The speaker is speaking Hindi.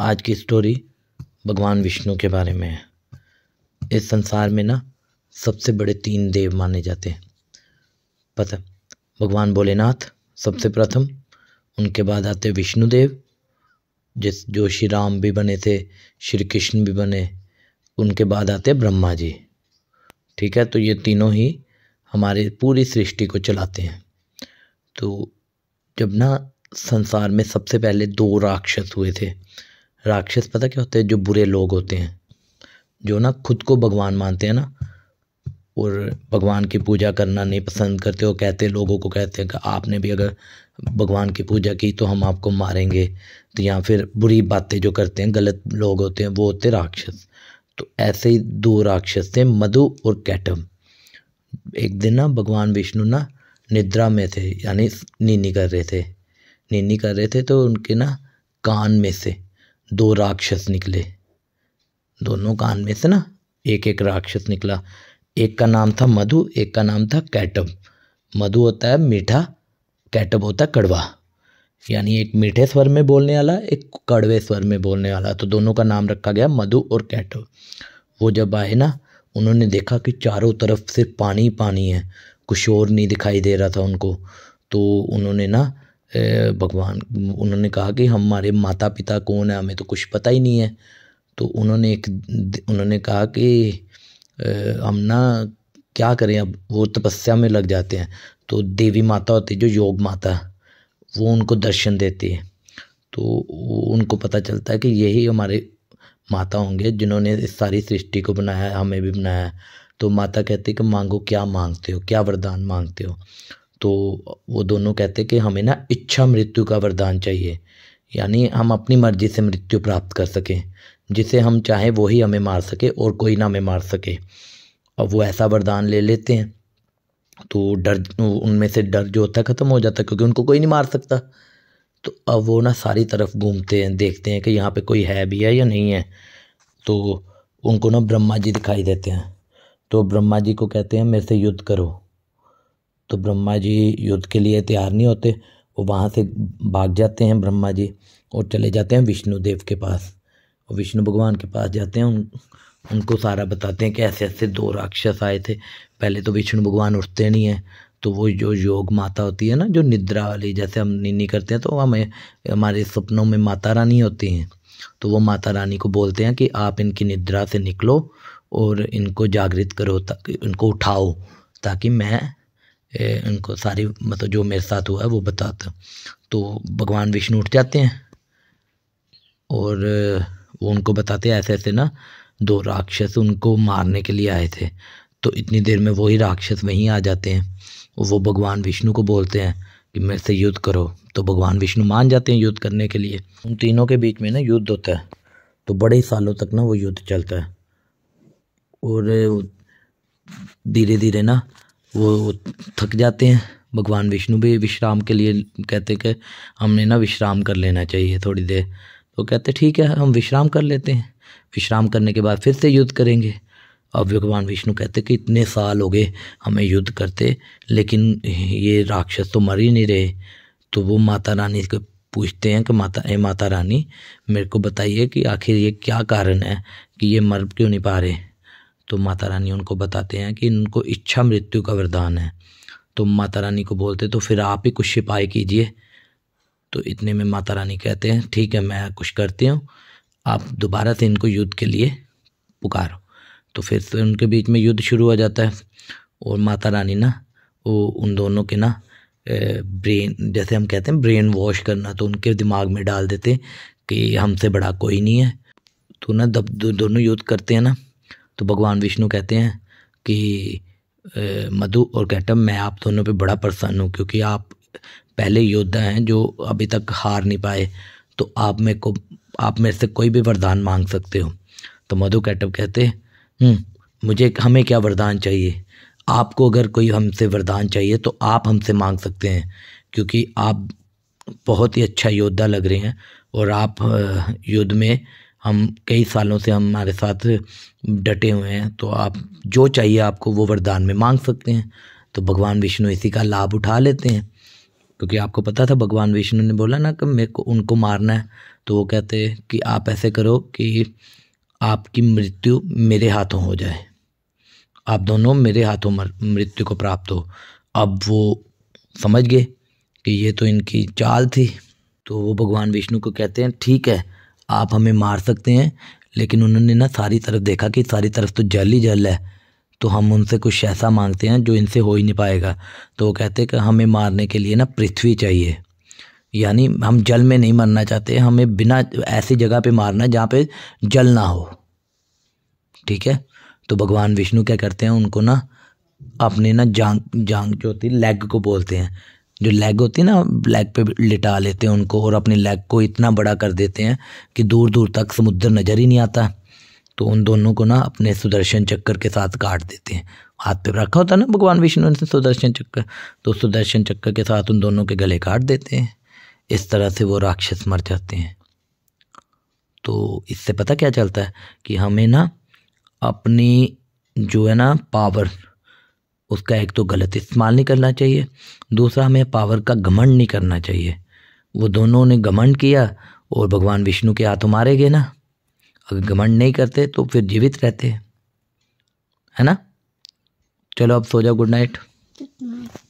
आज की स्टोरी भगवान विष्णु के बारे में है इस संसार में ना सबसे बड़े तीन देव माने जाते हैं पता भगवान भोलेनाथ सबसे प्रथम उनके बाद आते विष्णुदेव जिस जो श्री राम भी बने थे श्री कृष्ण भी बने उनके बाद आते ब्रह्मा जी ठीक है तो ये तीनों ही हमारे पूरी सृष्टि को चलाते हैं तो जब ना संसार में सबसे पहले दो राक्षस हुए थे राक्षस पता क्या होते हैं जो बुरे लोग होते हैं जो ना खुद को भगवान मानते हैं ना और भगवान की पूजा करना नहीं पसंद करते हो कहते लोगों को कहते हैं कि आपने भी अगर भगवान की पूजा की तो हम आपको मारेंगे तो या फिर बुरी बातें जो करते हैं गलत लोग होते हैं वो होते राक्षस तो ऐसे ही दो राक्षस थे मधु और कैटम एक दिन ना भगवान विष्णु ना निद्रा में थे यानी नीनी कर रहे थे नीनी कर रहे थे तो उनके ना कान में से दो राक्षस निकले दोनों कान में से ना एक एक राक्षस निकला एक का नाम था मधु एक का नाम था कैटब मधु होता है मीठा कैटब होता है कड़वा यानी एक मीठे स्वर में बोलने वाला एक कड़वे स्वर में बोलने वाला तो दोनों का नाम रखा गया मधु और कैटब वो जब आए ना उन्होंने देखा कि चारों तरफ सिर्फ पानी पानी है कुछ और नहीं दिखाई दे रहा था उनको तो उन्होंने ना भगवान उन्होंने कहा कि हमारे माता पिता कौन है हमें तो कुछ पता ही नहीं है तो उन्होंने एक उन्होंने कहा कि हम ना क्या करें अब वो तपस्या में लग जाते हैं तो देवी माता होती है जो योग माता वो उनको दर्शन देती है तो उनको पता चलता है कि यही हमारे माता होंगे जिन्होंने इस सारी सृष्टि को बनाया हमें भी बनाया तो माता कहती है कि मांगो क्या मांगते हो क्या वरदान मांगते हो तो वो दोनों कहते कि हमें ना इच्छा मृत्यु का वरदान चाहिए यानी हम अपनी मर्जी से मृत्यु प्राप्त कर सकें जिसे हम चाहें वही हमें मार सके और कोई ना हमें मार सके अब वो ऐसा वरदान ले लेते हैं तो डर उनमें से डर जो होता है ख़त्म हो जाता है क्योंकि उनको कोई नहीं मार सकता तो अब वो ना सारी तरफ घूमते हैं देखते हैं कि यहाँ पे कोई है भी है या नहीं है तो उनको ना ब्रह्मा जी दिखाई देते हैं तो ब्रह्मा जी को कहते हैं मेरे से युद्ध करो तो ब्रह्मा जी युद्ध के लिए तैयार नहीं होते वो वहाँ से भाग जाते हैं ब्रह्मा जी और चले जाते हैं विष्णु देव के पास और विष्णु भगवान के पास जाते हैं उन उनको सारा बताते हैं कि ऐसे ऐसे दो राक्षस आए थे पहले तो विष्णु भगवान उठते नहीं हैं तो वो जो योग माता होती है ना जो निद्रा वाली जैसे हम निन्नी करते हैं तो हमें हमारे सपनों में माता रानी होती हैं तो वो माता रानी को बोलते हैं कि आप इनकी निद्रा से निकलो और इनको जागृत करो ताकि इनको उठाओ ताकि मैं उनको सारी मतलब जो मेरे साथ हुआ है वो बताता तो भगवान विष्णु उठ जाते हैं और वो उनको बताते हैं ऐसे ऐसे ना दो राक्षस उनको मारने के लिए आए थे तो इतनी देर में वही राक्षस वहीं आ जाते हैं वो भगवान विष्णु को बोलते हैं कि मेरे से युद्ध करो तो भगवान विष्णु मान जाते हैं युद्ध करने के लिए उन तीनों के बीच में ना युद्ध होता है तो बड़े ही सालों तक ना वो युद्ध चलता है और धीरे धीरे ना वो थक जाते हैं भगवान विष्णु भी विश्राम के लिए कहते कि हमने ना विश्राम कर लेना चाहिए थोड़ी देर तो कहते ठीक है हम विश्राम कर लेते हैं विश्राम करने के बाद फिर से युद्ध करेंगे अब भगवान विष्णु कहते कि इतने साल हो गए हमें युद्ध करते लेकिन ये राक्षस तो मर ही नहीं रहे तो वो माता रानी को पूछते हैं कि माता ए माता रानी मेरे को बताइए कि आखिर ये क्या कारण है कि ये मर क्यों नहीं पा रहे तो माता रानी उनको बताते हैं कि इनको इच्छा मृत्यु का वरदान है तो माता रानी को बोलते तो फिर आप ही कुछ छिपाई कीजिए तो इतने में माता रानी कहते हैं ठीक है मैं कुछ करती हूँ आप दोबारा से इनको युद्ध के लिए पुकारो तो फिर से उनके बीच में युद्ध शुरू हो जाता है और माता रानी ना वो उन दोनों के ना ब्रेन जैसे हम कहते हैं ब्रेन वॉश करना तो उनके दिमाग में डाल देते कि हमसे बड़ा कोई नहीं है तो ना जब दोनों युद्ध करते हैं ना तो भगवान विष्णु कहते हैं कि मधु और कैटम मैं आप दोनों पे बड़ा प्रसन्न हूँ क्योंकि आप पहले योद्धा हैं जो अभी तक हार नहीं पाए तो आप मेरे को आप मेरे से कोई भी वरदान मांग सकते हो तो मधु कैटम कहते हैं हम्म, मुझे हमें क्या वरदान चाहिए आपको अगर कोई हमसे वरदान चाहिए तो आप हमसे मांग सकते हैं क्योंकि आप बहुत ही अच्छा योद्धा लग रहे हैं और आप युद्ध में हम कई सालों से हमारे साथ डटे हुए हैं तो आप जो चाहिए आपको वो वरदान में मांग सकते हैं तो भगवान विष्णु इसी का लाभ उठा लेते हैं क्योंकि आपको पता था भगवान विष्णु ने बोला ना कि मेरे को उनको मारना है तो वो कहते हैं कि आप ऐसे करो कि आपकी मृत्यु मेरे हाथों हो जाए आप दोनों मेरे हाथों मृत्यु को प्राप्त हो अब वो समझ गए कि ये तो इनकी चाल थी तो वो भगवान विष्णु को कहते हैं ठीक है आप हमें मार सकते हैं लेकिन उन्होंने ना सारी तरफ देखा कि सारी तरफ तो जल ही जल है तो हम उनसे कुछ ऐसा मांगते हैं जो इनसे हो ही नहीं पाएगा तो वो कहते हैं कि हमें मारने के लिए ना पृथ्वी चाहिए यानी हम जल में नहीं मरना चाहते हमें बिना ऐसी जगह पे मारना जहाँ पे जल ना हो ठीक है तो भगवान विष्णु क्या करते हैं उनको ना अपने ना जांग जांग जो होती लेग को बोलते हैं जो लेग होती है ना लेग पे लिटा लेते हैं उनको और अपने लेग को इतना बड़ा कर देते हैं कि दूर दूर तक समुद्र नज़र ही नहीं आता तो उन दोनों को ना अपने सुदर्शन चक्कर के साथ काट देते हैं हाथ पे रखा होता है ना भगवान विष्णु ने सुदर्शन चक्कर तो सुदर्शन चक्कर के साथ उन दोनों के गले काट देते हैं इस तरह से वो राक्षस मर जाते हैं तो इससे पता क्या चलता है कि हमें ना अपनी जो है ना पावर उसका एक तो गलत इस्तेमाल नहीं करना चाहिए दूसरा हमें पावर का घमंड नहीं करना चाहिए वो दोनों ने घमंड किया और भगवान विष्णु के हाथों मारे गए ना अगर घमंड नहीं करते तो फिर जीवित रहते है ना चलो अब सो जाओ गुड नाइट